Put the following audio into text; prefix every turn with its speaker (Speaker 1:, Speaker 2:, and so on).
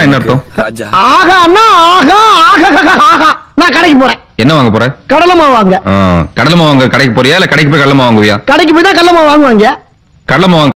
Speaker 1: ஆகானா என்ன அர்த்தம்
Speaker 2: ஆகானா ஆகா ஆகா நான் கடைக்கு போறேன்
Speaker 3: என்ன வாங்க போற
Speaker 4: கடலை வாங்க
Speaker 3: கடலை வாங்க கடைக்கு போறியா இல்ல கடைக்கு போய் கடலை மாவு வாங்குவியா
Speaker 4: கடைக்கு போய் தான் கடலை வாங்குவாங்க
Speaker 3: கடலமா மாவு